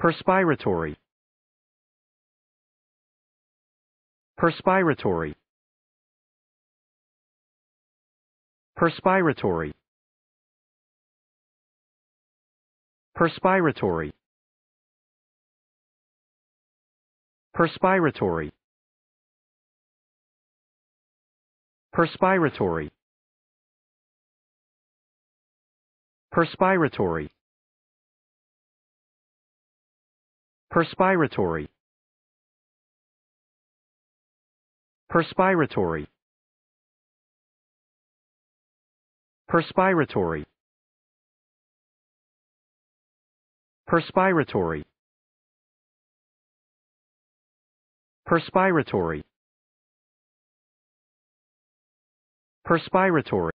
Perspiratory. Perspiratory. Perspiratory. Perspiratory. Perspiratory. Perspiratory. Perspiratory. Perspiratory. Perspiratory. Perspiratory. Perspiratory. Perspiratory. Perspiratory.